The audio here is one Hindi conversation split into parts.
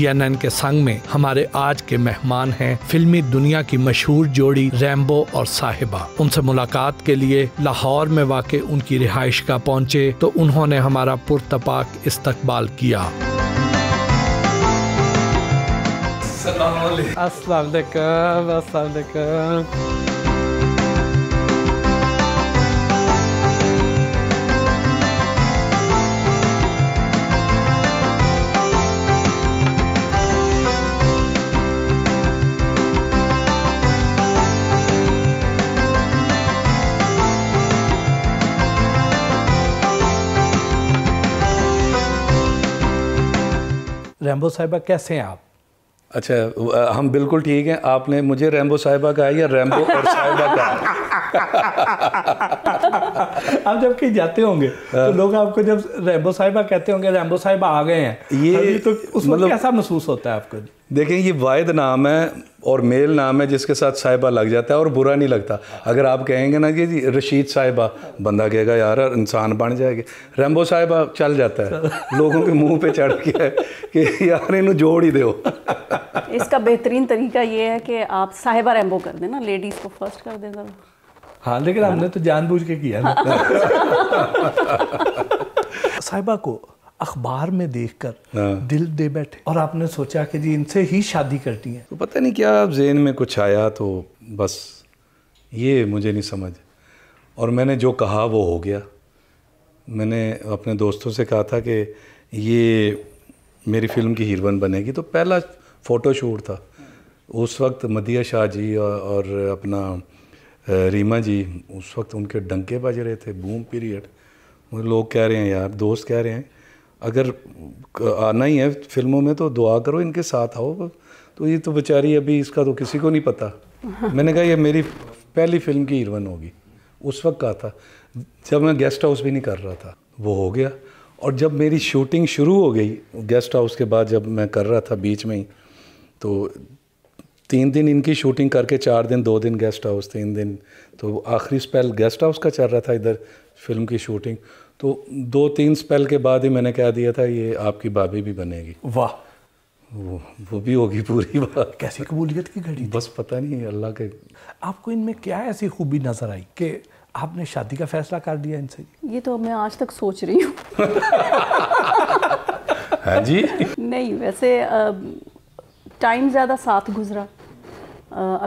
जीएनएन के संग में हमारे आज के मेहमान हैं फिल्मी दुनिया की मशहूर जोड़ी रैम्बो और साहिबा उनसे मुलाकात के लिए लाहौर में वाकई उनकी रिहाइश का पहुंचे तो उन्होंने हमारा पुरतपाक इस्तकबाल किया अस्सलाम वालेकुम अस्सलाम वालेकुम रैम्बो साहिबा कैसे हैं आप अच्छा हम बिल्कुल ठीक हैं आपने मुझे रैम्बो साहिबा कहा या रैम्बो और साहिबा कहा आप जब कहीं जाते होंगे तो हाँ। लोग आपको जब रैम्बो साहिबा कहते होंगे रैम्बो साहिबा आ गए हैं ये तो उसमें मतलब, कैसा महसूस होता है आपको देखें ये वायद नाम है और मेल नाम है जिसके साथ साहिबा लग जाता है और बुरा नहीं लगता अगर आप कहेंगे ना कि जी रशीद साहिबा बंदा कहेगा यार इंसान बन जाएगा रैम्बो साहिबा चल जाता है लोगों के मुंह पे चढ़ गया है कि यार इन्हों जोड़ ही दो इसका बेहतरीन तरीका ये है कि आप साहिबा रैम्बो कर देना लेडीज़ को फर्स्ट कर देना हाँ लेकिन हमने तो जानबूझ के किया साहिबा को अखबार में देखकर हाँ। दिल दे बैठे और आपने सोचा कि जी इनसे ही शादी करती है तो पता नहीं क्या जेन में कुछ आया तो बस ये मुझे नहीं समझ और मैंने जो कहा वो हो गया मैंने अपने दोस्तों से कहा था कि ये मेरी फिल्म की हीरोइन बनेगी तो पहला फ़ोटोशूट था उस वक्त मदिया शाह जी और, और अपना रीमा जी उस वक्त उनके डंके बज रहे थे बूम पीरियड लोग कह रहे हैं यार दोस्त कह रहे हैं अगर आना ही है फिल्मों में तो दुआ करो इनके साथ आओ तो ये तो बेचारी अभी इसका तो किसी को नहीं पता मैंने कहा ये मेरी पहली फिल्म की हीरोइन होगी उस वक्त कहा था जब मैं गेस्ट हाउस भी नहीं कर रहा था वो हो गया और जब मेरी शूटिंग शुरू हो गई गेस्ट हाउस के बाद जब मैं कर रहा था बीच में ही तो तीन दिन इनकी शूटिंग करके चार दिन दो दिन गेस्ट हाउस तीन दिन तो आखिरी स्पेल गेस्ट हाउस का चल रहा था इधर फिल्म की शूटिंग तो दो तीन स्पेल के बाद ही मैंने कह दिया था ये आपकी भाभी भी बनेगी वाह वो वो भी होगी पूरी बात कैसी कबूलियत की घड़ी बस पता नहीं अल्लाह के आपको इनमें क्या ऐसी खूबी नजर आई कि आपने शादी का फैसला कर दिया इनसे ये तो मैं आज तक सोच रही हूँ हाँ जी नहीं वैसे टाइम ज़्यादा साथ गुजरा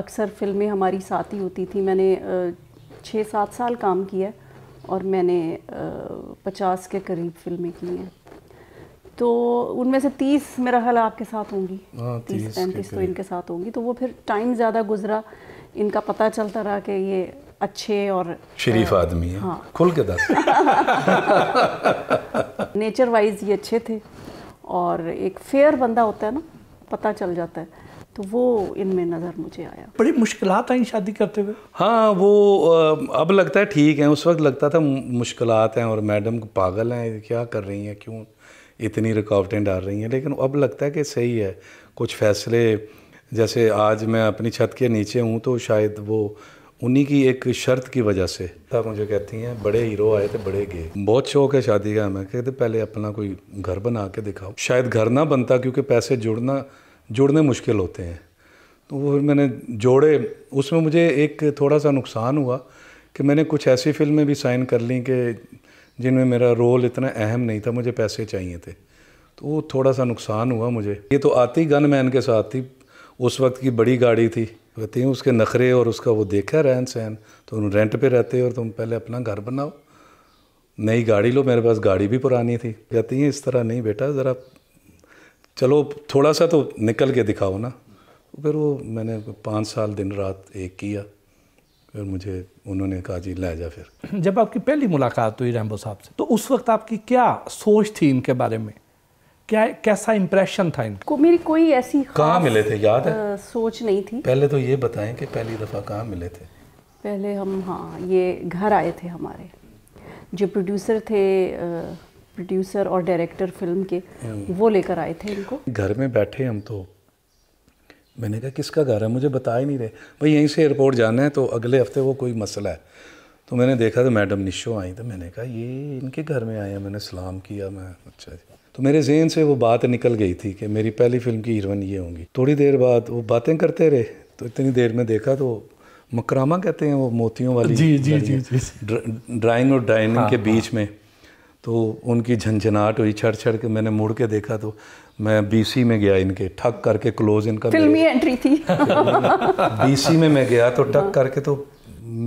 अक्सर फिल्में हमारी साथ ही होती थी मैंने छः सात साल काम किया और मैंने पचास के करीब फिल्में की हैं तो उनमें से तीस मेरा हल आपके साथ होंगी हाँ, तीस पैंतीस तो इनके साथ होंगी तो वो फिर टाइम ज़्यादा गुजरा इनका पता चलता रहा कि ये अच्छे और शरीफ आदमी है हाँ खुल के दस नेचर वाइज ये अच्छे थे और एक फेयर बंदा होता है ना पता चल जाता है तो वो इनमें नज़र मुझे आया बड़ी मुश्किल आई शादी करते हुए हाँ वो अब लगता है ठीक है उस वक्त लगता था मुश्किल हैं और मैडम को पागल हैं क्या कर रही हैं क्यों इतनी रुकावटें डाल रही हैं लेकिन अब लगता है कि सही है कुछ फैसले जैसे आज मैं अपनी छत के नीचे हूँ तो शायद वो उन्हीं की एक शर्त की वजह से तब मुझे कहती हैं बड़े हीरो आए थे बड़े गए बहुत शौक है शादी का हमें कहते पहले अपना कोई घर बना के दिखाओ शायद घर ना बनता क्योंकि पैसे जुड़ना जुड़ने मुश्किल होते हैं तो वो मैंने जोड़े उसमें मुझे एक थोड़ा सा नुकसान हुआ कि मैंने कुछ ऐसी फिल्में भी साइन कर ली कि जिनमें मेरा रोल इतना अहम नहीं था मुझे पैसे चाहिए थे तो वो थोड़ा सा नुकसान हुआ मुझे ये तो आती गन मैन के साथ थी उस वक्त की बड़ी गाड़ी थी कहती हूँ उसके नखरे और उसका वो देखा रहन सहन तो रेंट पे रहते और तुम पहले अपना घर बनाओ नई गाड़ी लो मेरे पास गाड़ी भी पुरानी थी कहती हैं इस तरह नहीं बेटा ज़रा चलो थोड़ा सा तो निकल के दिखाओ ना फिर वो मैंने पाँच साल दिन रात एक किया फिर मुझे उन्होंने कहा जी ले जा फिर जब आपकी पहली मुलाकात हुई रैम्बो साहब से तो उस वक्त आपकी क्या सोच थी इनके बारे में क्या कैसा इंप्रेशन था इनका को, मेरी कोई ऐसी कहाँ मिले थे याद है आ, सोच नहीं थी पहले तो ये बताएं कि पहली दफ़ा कहाँ मिले थे पहले हम हाँ ये घर आए थे हमारे जो प्रोड्यूसर थे प्रोड्यूसर और डायरेक्टर फिल्म के हम्म। वो लेकर आए थे इनको घर में बैठे हम तो मैंने कहा किसका घर है मुझे बता ही नहीं रहे भाई यहीं से एयरपोर्ट जाना है तो अगले हफ्ते वो कोई मसला है तो मैंने देखा तो मैडम निशो आई तो मैंने कहा ये इनके घर में आया मैंने सलाम किया मैं अच्छा जी तो मेरे जहन से वो बात निकल गई थी कि मेरी पहली फिल्म की हीरोइन ये होंगी थोड़ी देर बाद वो बातें करते रहे तो इतनी देर में देखा तो मकरामा कहते हैं वो मोतियों वाली जी जी जी, जी, जी। ड्राइंग और डाइनिंग हाँ, के बीच हाँ। में तो उनकी झंझनाहट हुई छड़ छड़ के मैंने मुड़ के देखा तो मैं बीसी में गया इनके ठक करके क्लोज इनका फिल्मी एंट्री थी बीसी में मैं गया तो ठक करके तो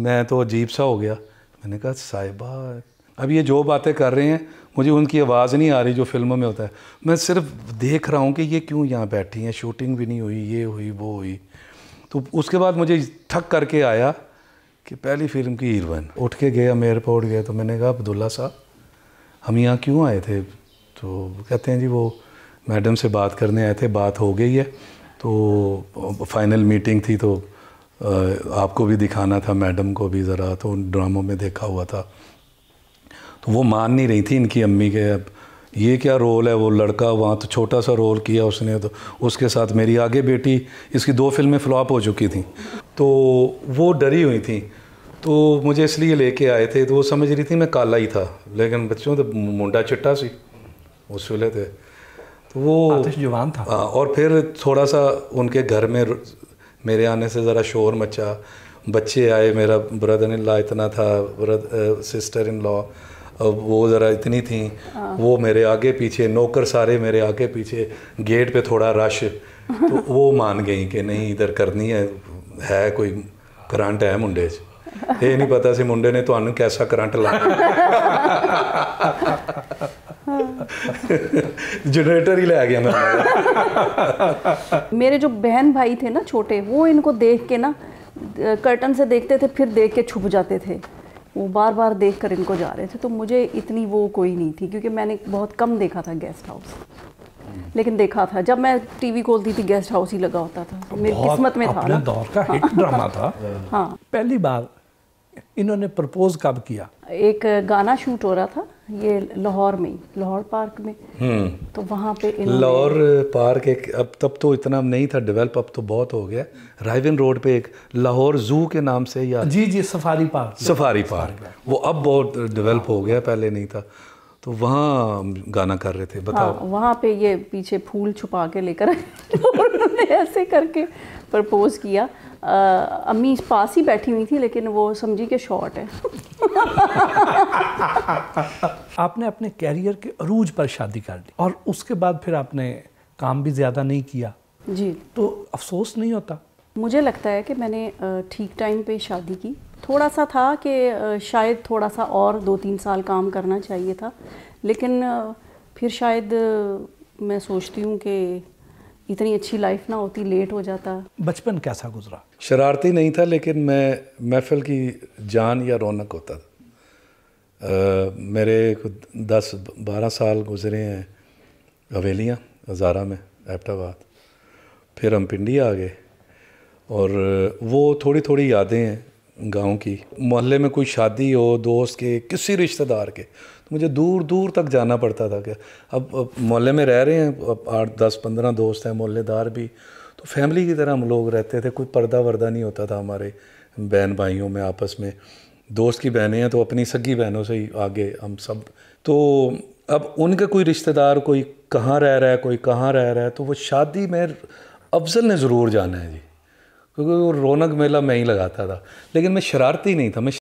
मैं तो अजीब सा हो गया मैंने कहा साहिबा अब ये जो बातें कर रहे हैं मुझे उनकी आवाज़ नहीं आ रही जो फिल्मों में होता है मैं सिर्फ देख रहा हूँ कि ये क्यों यहाँ बैठी हैं शूटिंग भी नहीं हुई ये हुई वो हुई तो उसके बाद मुझे ठक करके आया कि पहली फिल्म की हीरोइन उठ के गया मैं एयरपोर्ट गया तो मैंने कहा अब्दुल्ला साहब हम यहाँ क्यों आए थे तो कहते हैं जी वो मैडम से बात करने आए थे बात हो गई है तो फाइनल मीटिंग थी तो आपको भी दिखाना था मैडम को भी ज़रा तो ड्रामों में देखा हुआ था तो वो मान नहीं रही थी इनकी अम्मी के अब ये क्या रोल है वो लड़का वहाँ तो छोटा सा रोल किया उसने तो उसके साथ मेरी आगे बेटी इसकी दो फिल्में फ्लॉप हो चुकी थी तो वो डरी हुई थी तो मुझे इसलिए लेके आए थे तो वो समझ रही थी मैं काला ही था लेकिन बच्चों तो मुंडा चिट्टा सी उस वेले थे तो वो हाँ, तो जवान था हाँ और फिर थोड़ा सा उनके घर में मेरे आने से ज़रा शोर मचा बच्चे आए मेरा ब्रदर इन लॉ इतना था सिस्टर इन लॉ वो ज़रा इतनी थी हाँ। वो मेरे आगे पीछे नौकर सारे मेरे आगे पीछे गेट पे थोड़ा रश तो वो मान गई कि नहीं इधर करनी है है कोई करंट है मुंडे से ਇਹ ਨਹੀਂ ਪਤਾ ਸੀ ਮੁੰਡੇ ਨੇ ਤੁਹਾਨੂੰ ਕੈਸਾ ਕਰੰਟ ਲਾਇਆ जनरेटर ही ले गया मैं मेरे जो बहन भाई थे ना छोटे वो इनको देख के ना कर्टन से देखते थे फिर देख के छुप जाते थे वो बार बार देख कर इनको जा रहे थे तो मुझे इतनी वो कोई नहीं थी क्योंकि मैंने बहुत कम देखा था गेस्ट हाउस लेकिन देखा था जब मैं टीवी खोलती थी गेस्ट हाउस ही लगा होता था मेरी किस्मत में था अपने दौर का हिट ड्रामा था हाँ पहली बार इन्होंने प्रपोज कब किया एक गाना शूट हो रहा था ये लाहौर में लाहौर पार्क में हम्म। तो वहाँ पे लाहौर पार्क एक अब तब तो इतना नहीं था डेवलप अब तो बहुत हो गया राइविन रोड पे एक लाहौर जू के नाम से या जी जी सफारी पार्क सफारी पार्क। वो अब बहुत डेवलप हो गया पहले नहीं था तो वहाँ गाना कर रहे थे बताओ हाँ, वहाँ पे ये पीछे फूल छुपा के लेकर ऐसे करके प्रपोज किया अम्मी पास ही बैठी हुई थी लेकिन वो समझी कि शॉर्ट है आपने अपने कैरियर के अरूज पर शादी कर ली और उसके बाद फिर आपने काम भी ज़्यादा नहीं किया जी तो अफसोस नहीं होता मुझे लगता है कि मैंने ठीक टाइम पे शादी की थोड़ा सा था कि शायद थोड़ा सा और दो तीन साल काम करना चाहिए था लेकिन फिर शायद मैं सोचती हूँ कि इतनी अच्छी लाइफ ना होती लेट हो जाता बचपन कैसा गुजरा शरारती नहीं था लेकिन मैं महफिल की जान या रौनक होता था आ, मेरे दस बारह साल गुजरे हैं हवेलियाँ हज़ारा में एबटाबाद फिर हम पिंडी आ गए और वो थोड़ी थोड़ी यादें हैं गांव की मोहल्ले में कोई शादी हो दोस्त के किसी रिश्तेदार के तो मुझे दूर दूर तक जाना पड़ता था क्या अब, अब मोहल्ले में रह रहे हैं अब आठ दस पंद्रह दोस्त हैं मोहल्लेदार भी तो फैमिली की तरह हम लोग रहते थे कोई पर्दा वर्दा नहीं होता था हमारे बहन भाइयों में आपस में दोस्त की बहनें हैं तो अपनी सगी बहनों से ही आगे हम सब तो अब उनके कोई रिश्तेदार कोई कहाँ रह रहा है कोई कहाँ रह रहा है तो वो शादी में अफजल ने ज़रूर जाना है जी क्योंकि वो रौनक मेला मैं ही लगाता था लेकिन मैं शरारती नहीं था मैं